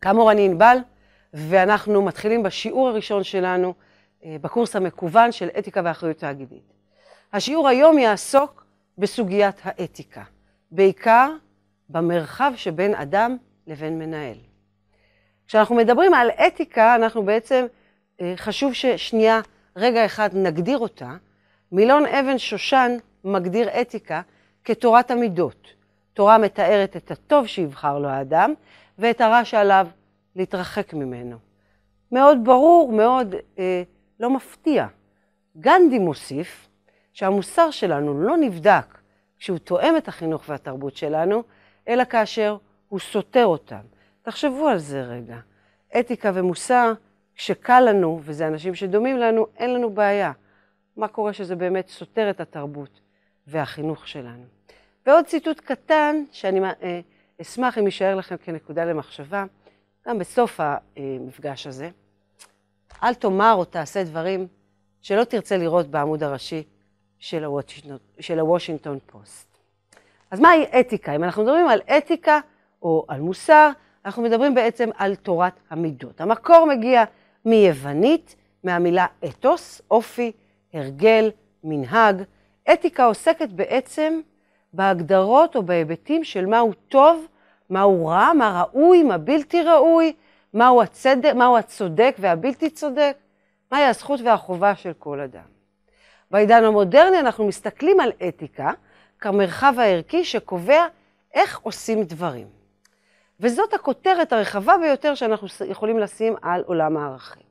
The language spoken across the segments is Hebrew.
כאמור, אני ענבל, ואנחנו מתחילים בשיעור הראשון שלנו אה, בקורס המקוון של אתיקה ואחריות תאגידית. השיעור היום יעסוק בסוגיית האתיקה, בעיקר במרחב שבין אדם לבין מנהל. כשאנחנו מדברים על אתיקה, אנחנו בעצם, אה, חשוב ששנייה, רגע אחד נגדיר אותה, מילון אבן שושן מגדיר אתיקה כתורת המידות. תורה מתארת את הטוב שיבחר לו האדם ואת הרע שעליו להתרחק ממנו. מאוד ברור, מאוד אה, לא מפתיע. גנדי מוסיף שהמוסר שלנו לא נבדק כשהוא תואם את החינוך והתרבות שלנו, אלא כאשר הוא סותר אותם. תחשבו על זה רגע. אתיקה ומוסר, כשקל לנו, וזה אנשים שדומים לנו, אין לנו בעיה. מה קורה שזה באמת סותר את התרבות והחינוך שלנו. ועוד ציטוט קטן, שאני אה, אשמח אם יישאר לכם כנקודה למחשבה, גם בסוף המפגש הזה. אל תאמר או תעשה דברים שלא תרצה לראות בעמוד הראשי של הוושינגטון, פוסט. אז מהי אתיקה? אם אנחנו מדברים על אתיקה או על מוסר, אנחנו מדברים בעצם על תורת המידות. המקור מגיע מיוונית, מהמילה אתוס, אופי, הרגל, מנהג. אתיקה עוסקת בעצם בהגדרות או בהיבטים של מהו טוב, מהו רע, מה ראוי, מה בלתי ראוי, מהו, הצד... מהו הצודק והבלתי צודק, מהי הזכות והחובה של כל אדם. בעידן המודרני אנחנו מסתכלים על אתיקה כמרחב הערכי שקובע איך עושים דברים. וזאת הכותרת הרחבה ביותר שאנחנו יכולים לשים על עולם הערכים.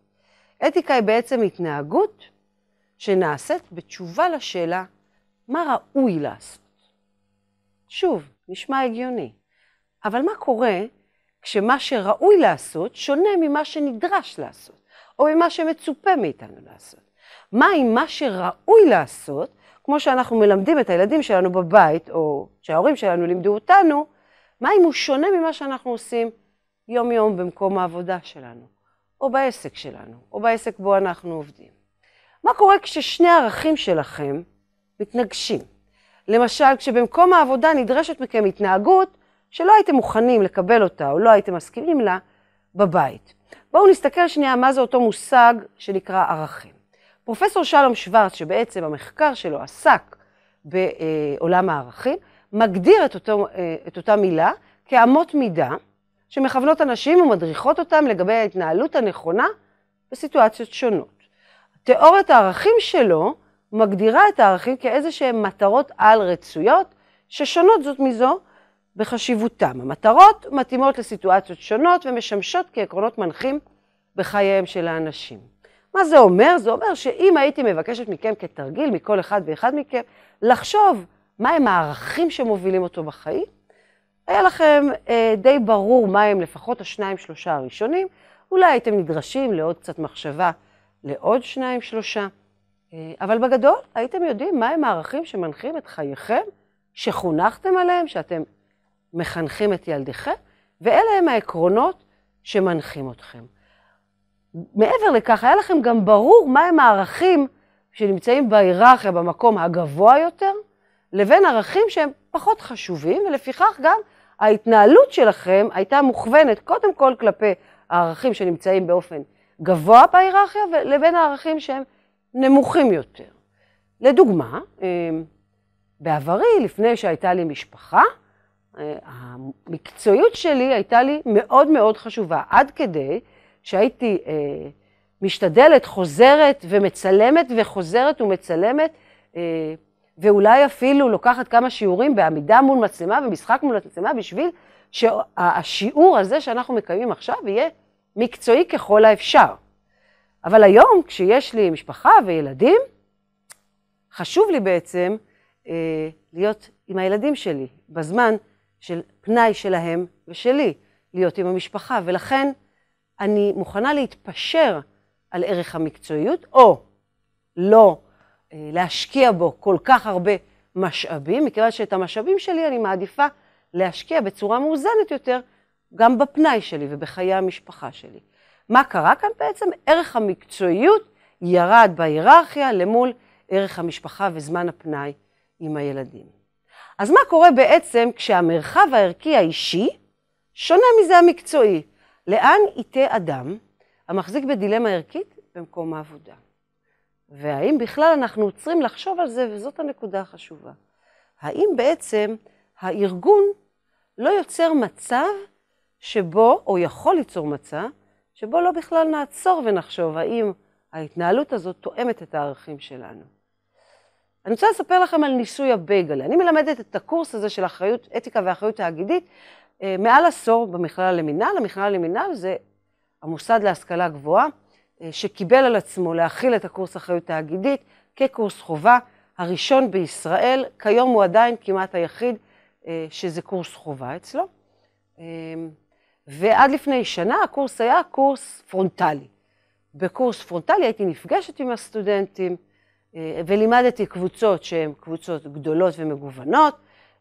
אתיקה היא בעצם התנהגות שנעשית בתשובה לשאלה מה ראוי לעשות. שוב, נשמע הגיוני, אבל מה קורה כשמה שראוי לעשות שונה ממה שנדרש לעשות, או ממה שמצופה מאיתנו לעשות? מה אם מה שראוי לעשות, כמו שאנחנו מלמדים את הילדים שלנו בבית, או שההורים שלנו לימדו אותנו, מה אם הוא שונה ממה שאנחנו עושים יום-יום במקום העבודה שלנו, או בעסק שלנו, או בעסק בו אנחנו עובדים? מה קורה כששני הערכים שלכם מתנגשים? למשל, כשבמקום העבודה נדרשת מכם התנהגות שלא הייתם מוכנים לקבל אותה או לא הייתם מסכימים לה בבית. בואו נסתכל שנייה מה זה אותו מושג שנקרא ערכים. פרופסור שלום שוורץ, שבעצם המחקר שלו עסק בעולם הערכים, מגדיר את, אותו, את אותה מילה כאמות מידה שמכוונות אנשים ומדריכות אותם לגבי ההתנהלות הנכונה בסיטואציות שונות. תיאוריית הערכים שלו מגדירה את הערכים כאיזה שהן מטרות על רצויות ששונות זאת מזו בחשיבותם. המטרות מתאימות לסיטואציות שונות ומשמשות כעקרונות מנחים בחייהם של האנשים. מה זה אומר? זה אומר שאם הייתי מבקשת מכם כתרגיל, מכל אחד ואחד מכם, לחשוב מהם מה הערכים שמובילים אותו בחיים, היה לכם אה, די ברור מהם לפחות השניים שלושה הראשונים, אולי הייתם נדרשים לעוד קצת מחשבה לעוד שניים, שלושה. אה, אבל בגדול, הייתם יודעים מהם הערכים שמנחים את חייכם, שחונכתם עליהם, שאתם מחנכים את ילדיכם, ואלה הם העקרונות שמנחים אתכם. מעבר לכך, היה לכם גם ברור מהם הערכים שנמצאים בהיררכיה, במקום הגבוה יותר, לבין ערכים שהם פחות חשובים, ולפיכך גם ההתנהלות שלכם הייתה מוכוונת קודם כל כלפי הערכים שנמצאים באופן גבוה בהיררכיה לבין הערכים שהם נמוכים יותר. לדוגמה, אה, בעברי, לפני שהייתה לי משפחה, אה, המקצועיות שלי הייתה לי מאוד מאוד חשובה, עד כדי שהייתי אה, משתדלת, חוזרת ומצלמת וחוזרת ומצלמת, ואולי אפילו לוקחת כמה שיעורים בעמידה מול מצלמה ומשחק מול מצלמה בשביל שהשיעור הזה שאנחנו מקיימים עכשיו יהיה מקצועי ככל האפשר. אבל היום, כשיש לי משפחה וילדים, חשוב לי בעצם אה, להיות עם הילדים שלי, בזמן של פנאי שלהם ושלי, להיות עם המשפחה, ולכן אני מוכנה להתפשר על ערך המקצועיות, או לא אה, להשקיע בו כל כך הרבה משאבים, מכיוון שאת המשאבים שלי אני מעדיפה להשקיע בצורה מאוזנת יותר גם בפנאי שלי ובחיי המשפחה שלי. מה קרה כאן בעצם? ערך המקצועיות ירד בהיררכיה למול ערך המשפחה וזמן הפנאי עם הילדים. אז מה קורה בעצם כשהמרחב הערכי האישי שונה מזה המקצועי? לאן יטה אדם המחזיק בדילמה ערכית במקום העבודה? והאם בכלל אנחנו עוצרים לחשוב על זה, וזאת הנקודה החשובה. האם בעצם הארגון לא יוצר מצב שבו, או יכול ליצור מצב, שבו לא בכלל נעצור ונחשוב האם ההתנהלות הזאת תואמת את הערכים שלנו. אני רוצה לספר לכם על ניסוי הבייגלה. אני מלמדת את הקורס הזה של אחריות, אתיקה ואחריות תאגידית אה, מעל עשור במכללה למינהל. המכללה למינהל זה המוסד להשכלה גבוהה, אה, שקיבל על עצמו להכיל את הקורס אחריות תאגידית כקורס חובה, הראשון בישראל, כיום הוא עדיין כמעט היחיד אה, שזה קורס חובה אצלו. ועד לפני שנה הקורס היה קורס פרונטלי. בקורס פרונטלי הייתי נפגשת עם הסטודנטים אה, ולימדתי קבוצות שהן קבוצות גדולות ומגוונות,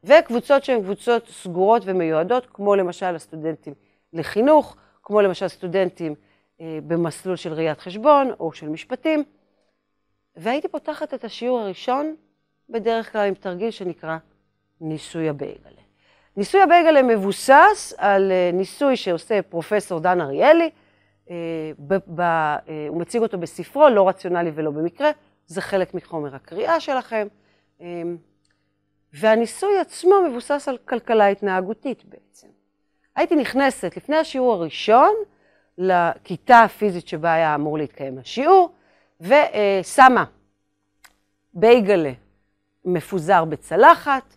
וקבוצות שהן קבוצות סגורות ומיועדות, כמו למשל הסטודנטים לחינוך, כמו למשל סטודנטים אה, במסלול של ראיית חשבון או של משפטים. והייתי פותחת את השיעור הראשון בדרך כלל עם תרגיל שנקרא ניסוי הבייגלה. ניסוי הבייגלה מבוסס על אה, ניסוי שעושה פרופסור דן אריאלי, אה, אה, הוא מציג אותו בספרו, לא רציונלי ולא במקרה, זה חלק מחומר הקריאה שלכם. והניסוי עצמו מבוסס על כלכלה התנהגותית בעצם. הייתי נכנסת לפני השיעור הראשון לכיתה הפיזית שבה היה אמור להתקיים השיעור, ושמה בייגלה מפוזר בצלחת,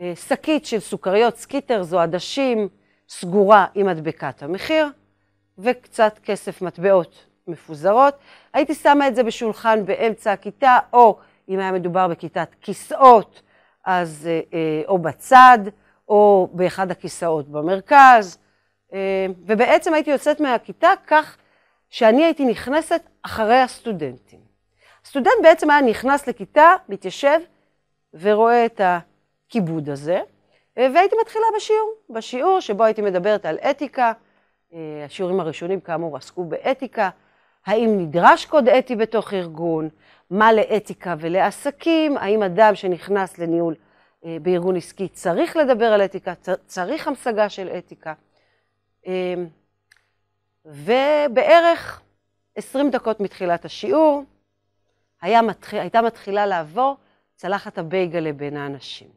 אה, שקית של סוכריות, סקיטרס או עדשים, סגורה עם מדבקת המחיר, וקצת כסף מטבעות מפוזרות. הייתי שמה את זה בשולחן באמצע הכיתה, או אם היה מדובר בכיתת כיסאות, אז אה, אה, או בצד, או באחד הכיסאות במרכז. ובעצם הייתי יוצאת מהכיתה כך שאני הייתי נכנסת אחרי הסטודנטים. הסטודנט בעצם היה נכנס לכיתה, מתיישב, ורואה את ה... הכיבוד הזה, אה, והייתי מתחילה בשיעור, בשיעור שבו הייתי מדברת על אתיקה, אה, השיעורים הראשונים כאמור עסקו באתיקה, האם נדרש קוד אתי בתוך ארגון, מה לאתיקה ולעסקים, האם אדם שנכנס לניהול אה, בארגון עסקי צריך לדבר על אתיקה, צריך המשגה של אתיקה. ובערך 20 דקות מתחילת השיעור היה מתח... הייתה מתחילה לעבור צלחת הבייגלה בין האנשים.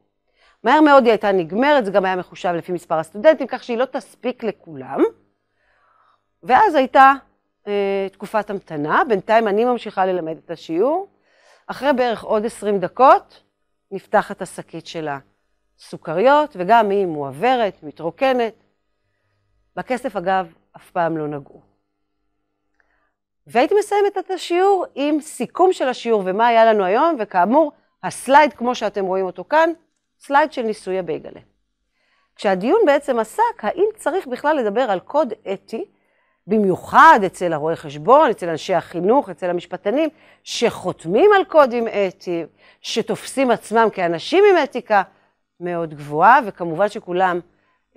מהר מאוד היא הייתה נגמרת, זה גם היה מחושב לפי מספר הסטודנטים, כך שהיא לא תספיק לכולם. ואז הייתה אה, תקופת המתנה, בינתיים אני ממשיכה ללמד את השיעור. אחרי בערך עוד 20 דקות, נפתחת השקית של הסוכריות, וגם היא מועברת, מתרוקנת. בכסף, אגב, אף פעם לא נגעו. והייתי מסיימת את השיעור עם סיכום של השיעור ומה היה לנו היום, וכאמור, הסלייד, כמו שאתם רואים אותו כאן, סלייד של ניסוי הבייגלה. כשהדיון בעצם עסק, האם צריך בכלל לדבר על קוד אתי, במיוחד אצל הרואי חשבון, אצל אנשי החינוך, אצל המשפטנים, שחותמים על קודים אתיים, שתופסים עצמם כאנשים עם אתיקה מאוד גבוהה, וכמובן שכולם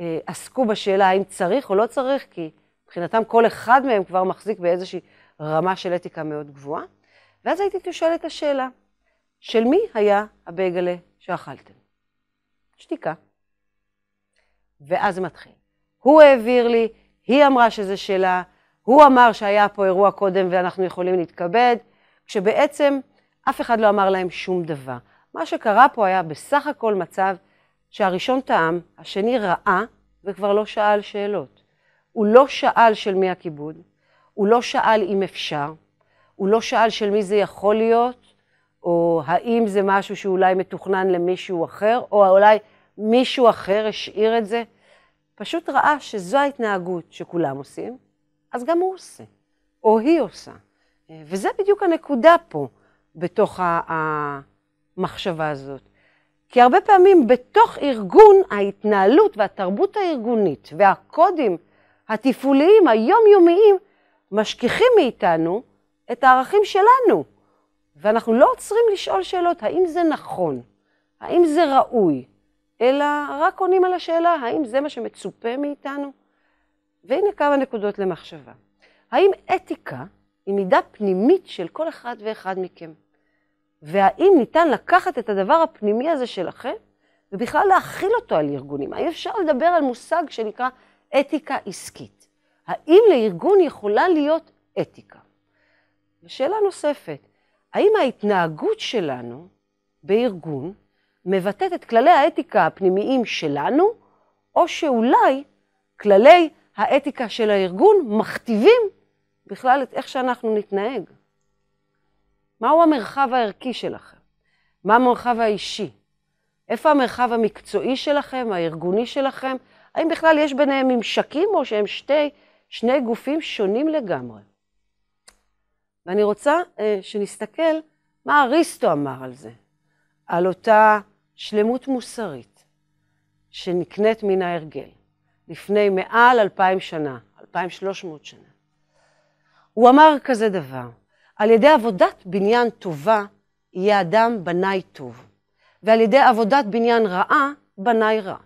אה, עסקו בשאלה האם צריך או לא צריך, כי מבחינתם כל אחד מהם כבר מחזיק באיזושהי רמה של אתיקה מאוד גבוהה. ואז הייתי שואלת את השאלה, של מי היה הבייגלה שאכלתם? שתיקה. ואז מתחיל. הוא העביר לי, היא אמרה שזה שלה, הוא אמר שהיה פה אירוע קודם ואנחנו יכולים להתכבד, כשבעצם אף אחד לא אמר להם שום דבר. מה שקרה פה היה בסך הכל מצב שהראשון טעם, השני ראה וכבר לא שאל שאלות. הוא לא שאל של מי הכיבוד, הוא לא שאל אם אפשר, הוא לא שאל של מי זה יכול להיות, או האם זה משהו שאולי מתוכנן למישהו אחר, או אולי מישהו אחר השאיר את זה. פשוט ראה שזו ההתנהגות שכולם עושים, אז גם הוא עושה, או היא עושה. וזה בדיוק הנקודה פה, בתוך המחשבה הזאת. כי הרבה פעמים בתוך ארגון ההתנהלות והתרבות הארגונית והקודים התפעוליים היומיומיים משכיחים מאיתנו את הערכים שלנו. ואנחנו לא עוצרים לשאול שאלות, האם זה נכון? האם זה ראוי? אלא רק עונים על השאלה, האם זה מה שמצופה מאיתנו? והנה כמה נקודות למחשבה. האם אתיקה היא מידה פנימית של כל אחד ואחד מכם? והאם ניתן לקחת את הדבר הפנימי הזה שלכם ובכלל להכיל אותו על ארגונים? האם אפשר לדבר על מושג שנקרא אתיקה עסקית? האם לארגון יכולה להיות אתיקה? ושאלה נוספת, האם ההתנהגות שלנו בארגון מבטאת את כללי האתיקה הפנימיים שלנו, או שאולי כללי האתיקה של הארגון מכתיבים בכלל את איך שאנחנו נתנהג. מהו המרחב הערכי שלכם? מה המרחב האישי? איפה המרחב המקצועי שלכם, הארגוני שלכם? האם בכלל יש ביניהם ממשקים או שהם שתי, שני גופים שונים לגמרי? ואני רוצה אה, שנסתכל מה אריסטו אמר על זה, על אותה שלמות מוסרית שנקנית מן ההרגל, לפני מעל אלפיים שנה, אלפיים שלוש מאות שנה. הוא אמר כזה דבר, על ידי עבודת בניין טובה יהיה אדם בנאי טוב, ועל ידי עבודת בניין רעה בנאי רע.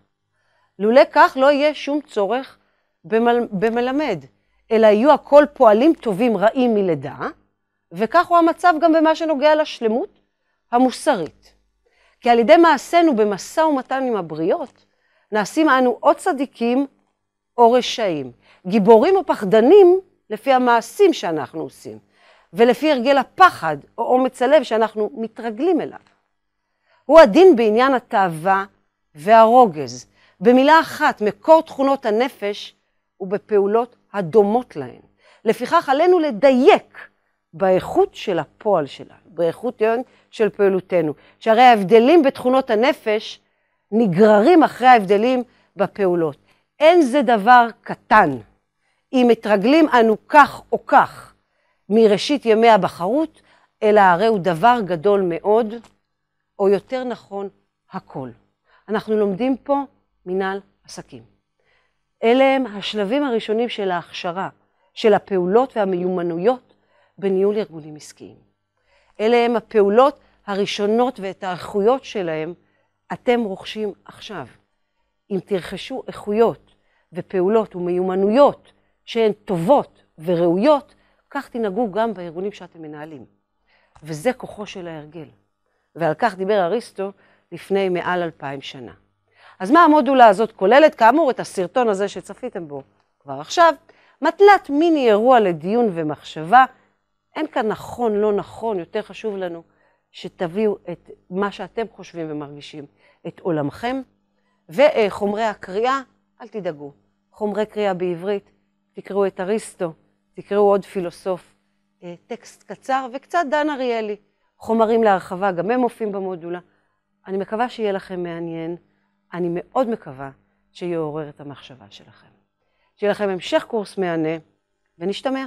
לולא כך לא יהיה שום צורך במל... במלמד, אלא יהיו הכל פועלים טובים רעים מלידה, וכך הוא המצב גם במה שנוגע לשלמות המוסרית. כי על ידי מעשינו במשא ומתן עם הבריות, נעשים אנו או צדיקים או רשעים, גיבורים או פחדנים לפי המעשים שאנחנו עושים, ולפי הרגל הפחד או אומץ הלב שאנחנו מתרגלים אליו. הוא הדין בעניין התאווה והרוגז, במילה אחת, מקור תכונות הנפש ובפעולות הדומות להן. לפיכך עלינו לדייק באיכות של הפועל שלנו, באיכות של פעולותינו. שהרי ההבדלים בתכונות הנפש נגררים אחרי ההבדלים בפעולות. אין זה דבר קטן. אם מתרגלים אנו כך או כך מראשית ימי הבחרות, אלא הרי הוא דבר גדול מאוד, או יותר נכון, הכל. אנחנו לומדים פה מנהל עסקים. אלה הם השלבים הראשונים של ההכשרה, של הפעולות והמיומנויות בניהול ארגונים עסקיים. אלה הם הפעולות הראשונות ואת האיכויות שלהם אתם רוכשים עכשיו. אם תרכשו איכויות ופעולות ומיומנויות שהן טובות וראויות, כך תנהגו גם בארגונים שאתם מנהלים. וזה כוחו של ההרגל. ועל כך דיבר אריסטו לפני מעל אלפיים שנה. אז מה המודולה הזאת כוללת? כאמור, את הסרטון הזה שצפיתם בו כבר עכשיו, מטלת מיני אירוע לדיון ומחשבה אין כאן נכון, לא נכון, יותר חשוב לנו שתביאו את מה שאתם חושבים ומרגישים, את עולמכם. וחומרי הקריאה, אל תדאגו, חומרי קריאה בעברית, תקראו את אריסטו, תקראו עוד פילוסוף, אה, טקסט קצר וקצת דן אריאלי. חומרים להרחבה, גם הם מופיעים במודולה. אני מקווה שיהיה לכם מעניין, אני מאוד מקווה שיעורר את המחשבה שלכם. שיהיה לכם המשך קורס מהנה, ונשתמע.